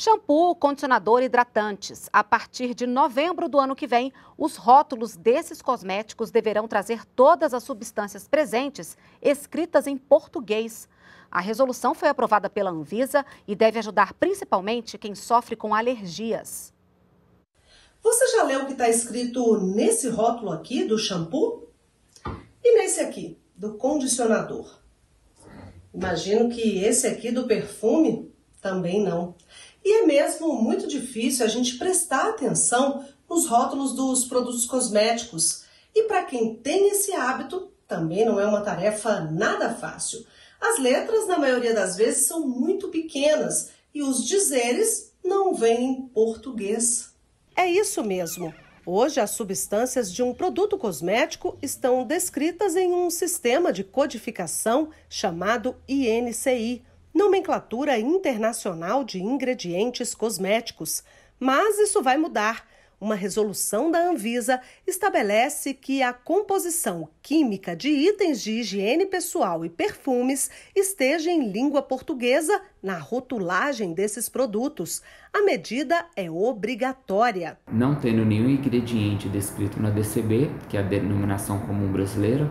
Shampoo, condicionador, hidratantes. A partir de novembro do ano que vem, os rótulos desses cosméticos deverão trazer todas as substâncias presentes escritas em português. A resolução foi aprovada pela Anvisa e deve ajudar principalmente quem sofre com alergias. Você já leu o que está escrito nesse rótulo aqui do shampoo? E nesse aqui, do condicionador? Imagino que esse aqui do perfume também não. E é mesmo muito difícil a gente prestar atenção nos rótulos dos produtos cosméticos. E para quem tem esse hábito, também não é uma tarefa nada fácil. As letras, na maioria das vezes, são muito pequenas e os dizeres não vêm em português. É isso mesmo. Hoje, as substâncias de um produto cosmético estão descritas em um sistema de codificação chamado INCI, nomenclatura internacional de ingredientes cosméticos. Mas isso vai mudar. Uma resolução da Anvisa estabelece que a composição química de itens de higiene pessoal e perfumes esteja em língua portuguesa na rotulagem desses produtos. A medida é obrigatória. Não tendo nenhum ingrediente descrito na DCB, que é a denominação comum brasileira,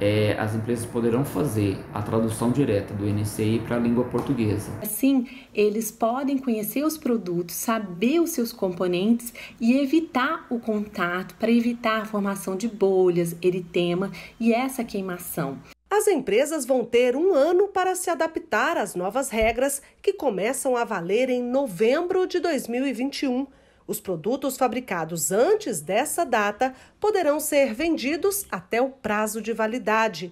é, as empresas poderão fazer a tradução direta do NCI para a língua portuguesa. Assim, eles podem conhecer os produtos, saber os seus componentes e evitar o contato para evitar a formação de bolhas, eritema e essa queimação. As empresas vão ter um ano para se adaptar às novas regras que começam a valer em novembro de 2021. Os produtos fabricados antes dessa data poderão ser vendidos até o prazo de validade.